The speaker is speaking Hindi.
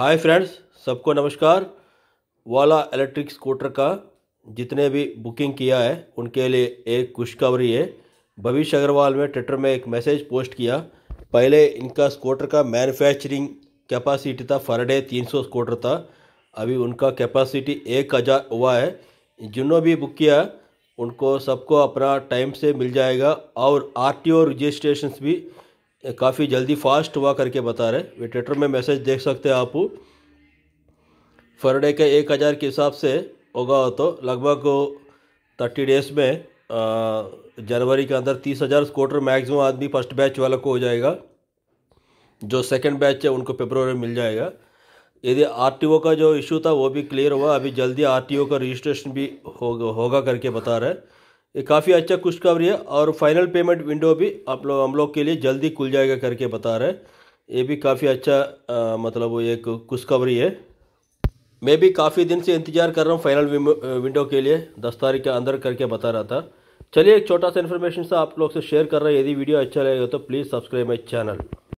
हाय फ्रेंड्स सबको नमस्कार वाला इलेक्ट्रिक स्कूटर का जितने भी बुकिंग किया है उनके लिए एक खुशखबरी है भविष्य अग्रवाल में ट्विटर में एक मैसेज पोस्ट किया पहले इनका स्कूटर का मैन्युफैक्चरिंग कैपेसिटी था पर डे तीन सौ स्कूटर था अभी उनका कैपेसिटी एक हज़ार हुआ है जिन्होंने भी बुक किया उनको सबको अपना टाइम से मिल जाएगा और आर टी रजिस्ट्रेशन भी काफ़ी जल्दी फास्ट हुआ करके बता रहे वे ट्विटर में मैसेज देख सकते हैं आप पर डे के एक हज़ार के हिसाब से होगा तो लगभग थर्टी डेज में जनवरी के अंदर तीस हज़ार क्वार्टर मैक्सिमम आदमी फर्स्ट बैच वाला को हो जाएगा जो सेकंड बैच है उनको फेब्रवरी मिल जाएगा यदि आर का जो इशू था वो भी क्लियर हुआ अभी जल्दी आर का रजिस्ट्रेशन भी हो होगा करके बता रहे ये काफ़ी अच्छा खुशखबरी है और फाइनल पेमेंट विंडो भी आप लोग हम लोग के लिए जल्दी खुल जाएगा करके बता रहे हैं ये भी काफ़ी अच्छा आ, मतलब वो एक खुशखबरी है मैं भी काफ़ी दिन से इंतज़ार कर रहा हूँ फाइनल विंडो के लिए दस तारीख के अंदर करके बता रहा था चलिए एक छोटा सा इन्फॉर्मेशन सा आप लोग से शेयर कर रहा है यदि वीडियो अच्छा लगेगा तो प्लीज़ सब्सक्राइब माई चैनल